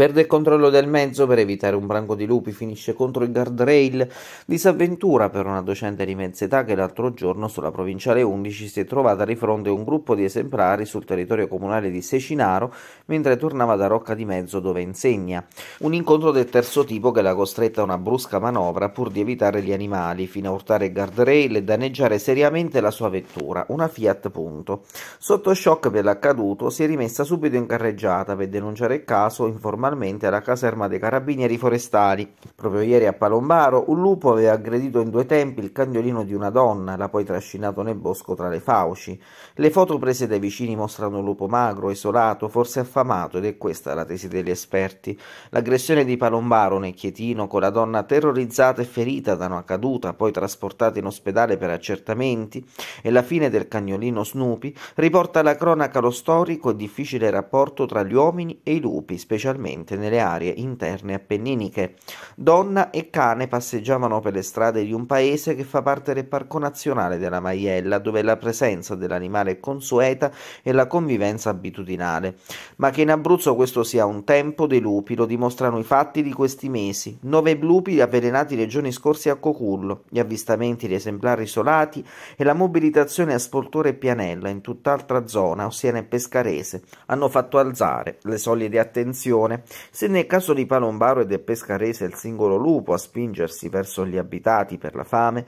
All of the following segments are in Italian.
Perde il controllo del mezzo per evitare un branco di lupi, finisce contro il guardrail. Disavventura per una docente di mezza età che l'altro giorno sulla provinciale 11 si è trovata di fronte a un gruppo di esemplari sul territorio comunale di Secinaro mentre tornava da Rocca di Mezzo dove insegna. Un incontro del terzo tipo che l'ha costretta a una brusca manovra pur di evitare gli animali, fino a urtare il guardrail e danneggiare seriamente la sua vettura, una Fiat Punto. Sotto shock per l'accaduto si è rimessa subito in carreggiata per denunciare il caso informalmente annualmente alla caserma dei Carabinieri Forestali. Proprio ieri a Palombaro un lupo aveva aggredito in due tempi il cagnolino di una donna, l'ha poi trascinato nel bosco tra le fauci. Le foto prese dai vicini mostrano un lupo magro, isolato, forse affamato ed è questa la tesi degli esperti. L'aggressione di Palombaro nel Chietino con la donna terrorizzata e ferita da una caduta, poi trasportata in ospedale per accertamenti e la fine del cagnolino Snoopy riporta alla cronaca lo storico e difficile rapporto tra gli uomini e i lupi, specialmente principalmente nelle aree interne appenniniche. Donna e cane passeggiavano per le strade di un paese che fa parte del Parco Nazionale della Maiella, dove la presenza dell'animale è consueta e la convivenza abitudinale. Ma che in Abruzzo questo sia un tempo dei lupi lo dimostrano i fatti di questi mesi. Nove lupi avvelenati nei giorni scorsi a Cocullo, gli avvistamenti di esemplari isolati e la mobilitazione a Spoltore e Pianella in tutt'altra zona, ossia nel Pescarese, hanno fatto alzare le soglie di attenzione se nel caso di Palombaro e del Pescarese è il singolo lupo a spingersi verso gli abitati per la fame,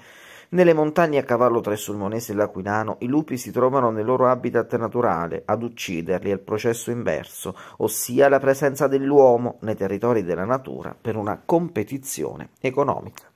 nelle montagne a cavallo tra il Sulmonese e l'Aquilano i lupi si trovano nel loro habitat naturale, ad ucciderli al processo inverso, ossia la presenza dell'uomo nei territori della natura per una competizione economica.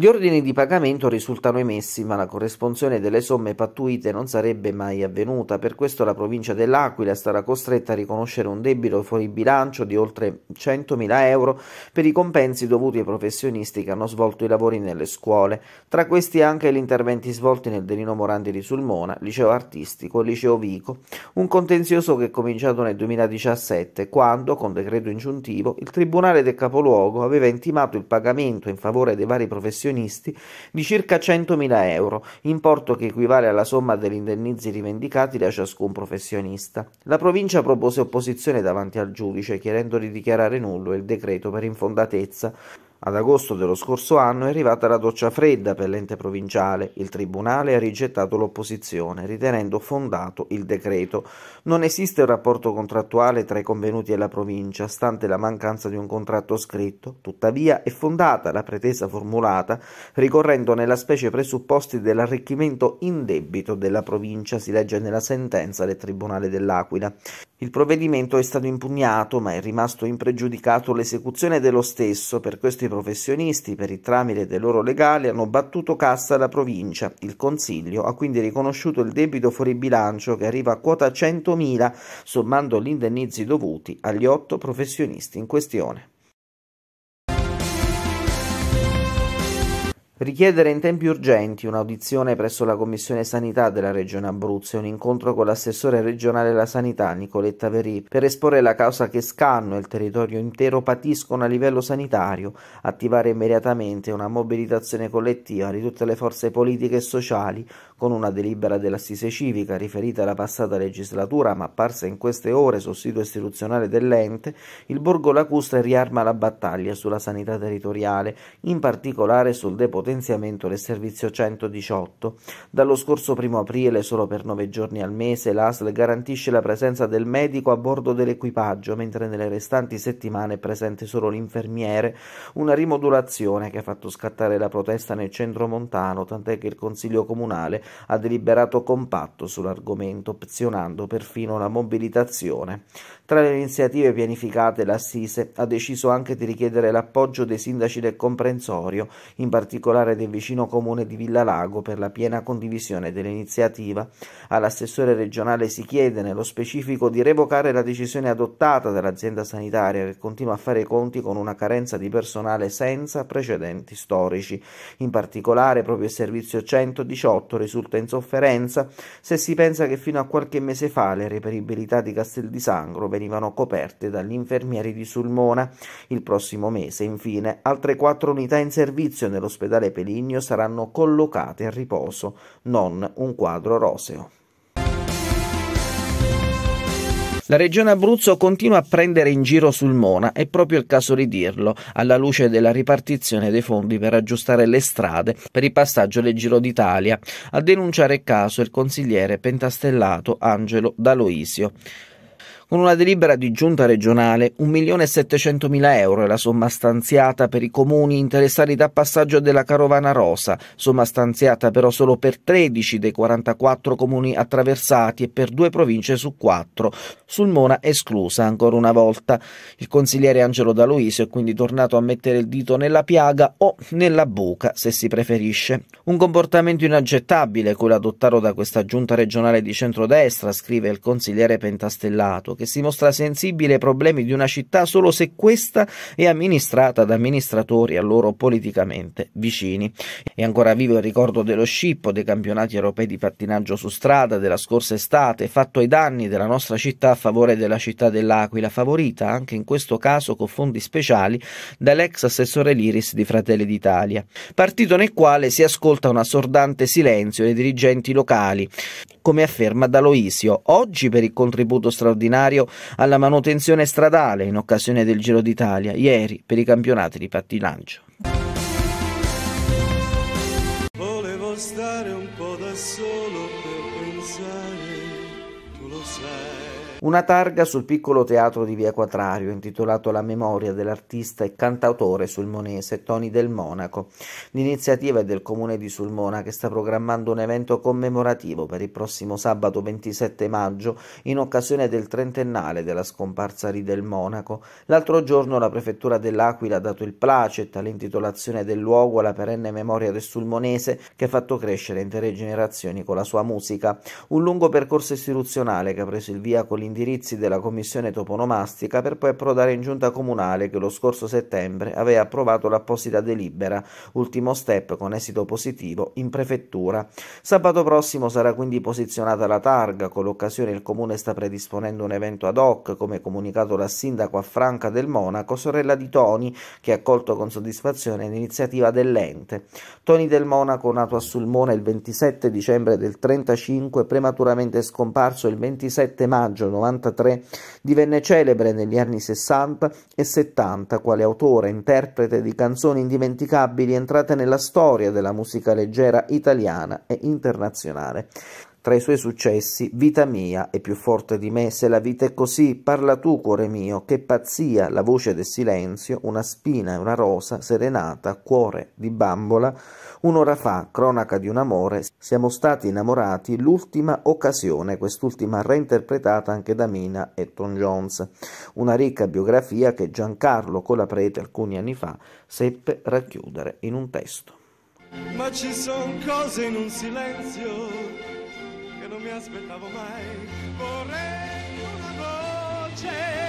Gli ordini di pagamento risultano emessi, ma la corresponsione delle somme pattuite non sarebbe mai avvenuta, per questo la provincia dell'Aquila sarà costretta a riconoscere un debito fuori bilancio di oltre 100.000 euro per i compensi dovuti ai professionisti che hanno svolto i lavori nelle scuole, tra questi anche gli interventi svolti nel Delino Morandi di Sulmona, liceo artistico, liceo Vico, un contenzioso che è cominciato nel 2017, quando, con decreto ingiuntivo, il Tribunale del Capoluogo aveva intimato il pagamento in favore dei vari professionisti professionisti di circa 100.000 euro, importo che equivale alla somma degli indennizi rivendicati da ciascun professionista. La provincia propose opposizione davanti al giudice, chiedendo di dichiarare nullo il decreto per infondatezza ad agosto dello scorso anno è arrivata la doccia fredda per l'ente provinciale. Il Tribunale ha rigettato l'opposizione, ritenendo fondato il decreto. Non esiste un rapporto contrattuale tra i convenuti e la provincia, stante la mancanza di un contratto scritto. Tuttavia è fondata la pretesa formulata, ricorrendo nella specie presupposti dell'arricchimento indebito della provincia, si legge nella sentenza del Tribunale dell'Aquila. Il provvedimento è stato impugnato, ma è rimasto impregiudicato l'esecuzione dello stesso. Per questo i professionisti, per il tramite del loro legale, hanno battuto cassa alla provincia. Il Consiglio ha quindi riconosciuto il debito fuori bilancio che arriva a quota 100.000, sommando gli indennizi dovuti agli otto professionisti in questione. richiedere in tempi urgenti un'audizione presso la Commissione Sanità della Regione Abruzzo e un incontro con l'assessore regionale della Sanità Nicoletta Verì per esporre la causa che Scanno e il territorio intero patiscono a livello sanitario, attivare immediatamente una mobilitazione collettiva di tutte le forze politiche e sociali, con una delibera dell'Assise Civica riferita alla passata legislatura ma apparsa in queste ore sul sito istituzionale dell'ente, il Borgo Lacustre riarma la battaglia sulla sanità territoriale, in particolare sul depotenziamento del servizio 118. Dallo scorso 1 aprile, solo per nove giorni al mese, l'ASL garantisce la presenza del medico a bordo dell'equipaggio, mentre nelle restanti settimane è presente solo l'infermiere, una rimodulazione che ha fatto scattare la protesta nel centro montano, tant'è che il Consiglio Comunale ha deliberato compatto sull'argomento, opzionando perfino la mobilitazione. Tra le iniziative pianificate, l'Assise ha deciso anche di richiedere l'appoggio dei sindaci del comprensorio, in particolare del vicino comune di Villalago, per la piena condivisione dell'iniziativa. All'assessore regionale si chiede, nello specifico, di revocare la decisione adottata dall'azienda sanitaria che continua a fare i conti con una carenza di personale senza precedenti storici. In particolare, proprio il servizio 118 risulta risulta in sofferenza se si pensa che fino a qualche mese fa le reperibilità di Castel di Sangro venivano coperte dagli infermieri di Sulmona. Il prossimo mese, infine, altre quattro unità in servizio nell'ospedale Peligno saranno collocate a riposo, non un quadro roseo. La regione Abruzzo continua a prendere in giro sul Mona, è proprio il caso di dirlo, alla luce della ripartizione dei fondi per aggiustare le strade per il passaggio del Giro d'Italia, a denunciare caso il consigliere pentastellato Angelo D'Aloisio. Con una delibera di giunta regionale, 1.700.000 euro è la somma stanziata per i comuni interessati da passaggio della carovana rosa, somma stanziata però solo per 13 dei 44 comuni attraversati e per due province su quattro, Sulmona esclusa ancora una volta. Il consigliere Angelo D'Aloisio è quindi tornato a mettere il dito nella piaga o nella buca, se si preferisce. Un comportamento inaccettabile quello adottato da questa giunta regionale di centrodestra, scrive il consigliere Pentastellato, che si mostra sensibile ai problemi di una città solo se questa è amministrata da amministratori a loro politicamente vicini. È ancora vivo il ricordo dello scippo dei campionati europei di pattinaggio su strada della scorsa estate, fatto ai danni della nostra città a favore della città dell'Aquila, favorita anche in questo caso con fondi speciali dall'ex assessore Liris di Fratelli d'Italia, partito nel quale si ascolta un assordante silenzio dei dirigenti locali come afferma D'Aloisio, oggi per il contributo straordinario alla manutenzione stradale in occasione del Giro d'Italia, ieri per i campionati di pattinaggio. Volevo stare un po' da solo Una targa sul piccolo teatro di via Quatrario, intitolato La memoria dell'artista e cantautore sulmonese Tony Del Monaco. L'iniziativa è del comune di Sulmona che sta programmando un evento commemorativo per il prossimo sabato 27 maggio in occasione del trentennale della scomparsa di Del Monaco. L'altro giorno la prefettura dell'Aquila ha dato il placet all'intitolazione del luogo alla perenne memoria del sulmonese che ha fatto crescere intere generazioni con la sua musica. Un lungo percorso istituzionale che ha preso il via con indirizzi della commissione toponomastica per poi approdare in giunta comunale che lo scorso settembre aveva approvato l'apposita delibera, ultimo step con esito positivo in prefettura. Sabato prossimo sarà quindi posizionata la targa, con l'occasione il comune sta predisponendo un evento ad hoc, come comunicato la sindaco a Franca del Monaco, sorella di Toni, che ha accolto con soddisfazione l'iniziativa dell'ente. Toni del Monaco, nato a Sulmona il 27 dicembre del 35, prematuramente scomparso il 27 maggio 1993, divenne celebre negli anni 60 e 70 quale autore e interprete di canzoni indimenticabili entrate nella storia della musica leggera italiana e internazionale. Tra i suoi successi, Vita mia è più forte di me se la vita è così, parla tu, cuore mio, che pazzia, la voce del silenzio, una spina e una rosa, serenata, cuore di bambola, un'ora fa, cronaca di un amore, siamo stati innamorati, l'ultima occasione, quest'ultima reinterpretata anche da Mina Etton Jones, una ricca biografia che Giancarlo Colaprete alcuni anni fa seppe racchiudere in un testo. Ma ci sono cose in un silenzio non mi aspettavo mai. Vorrei una voce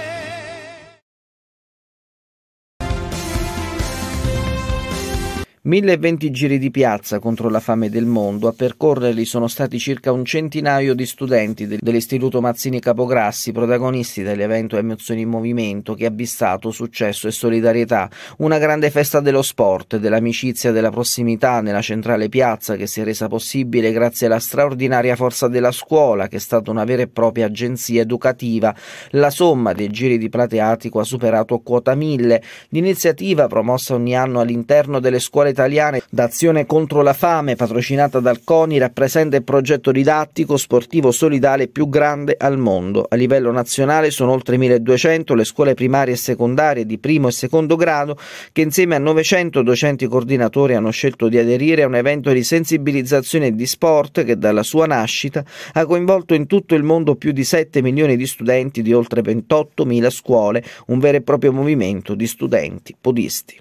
1020 giri di piazza contro la fame del mondo, a percorrerli sono stati circa un centinaio di studenti dell'Istituto Mazzini Capograssi, protagonisti dell'evento Emozioni in Movimento che ha vistato successo e solidarietà, una grande festa dello sport, dell'amicizia, della prossimità nella centrale piazza che si è resa possibile grazie alla straordinaria forza della scuola che è stata una vera e propria agenzia educativa. La somma dei giri di plateatico ha superato quota 1000, l'iniziativa promossa ogni anno all'interno delle scuole italiana d'azione contro la fame, patrocinata dal CONI, rappresenta il progetto didattico sportivo solidale più grande al mondo. A livello nazionale sono oltre 1200 le scuole primarie e secondarie di primo e secondo grado che insieme a 900 docenti coordinatori hanno scelto di aderire a un evento di sensibilizzazione e di sport che dalla sua nascita ha coinvolto in tutto il mondo più di 7 milioni di studenti di oltre 28.000 scuole, un vero e proprio movimento di studenti podisti.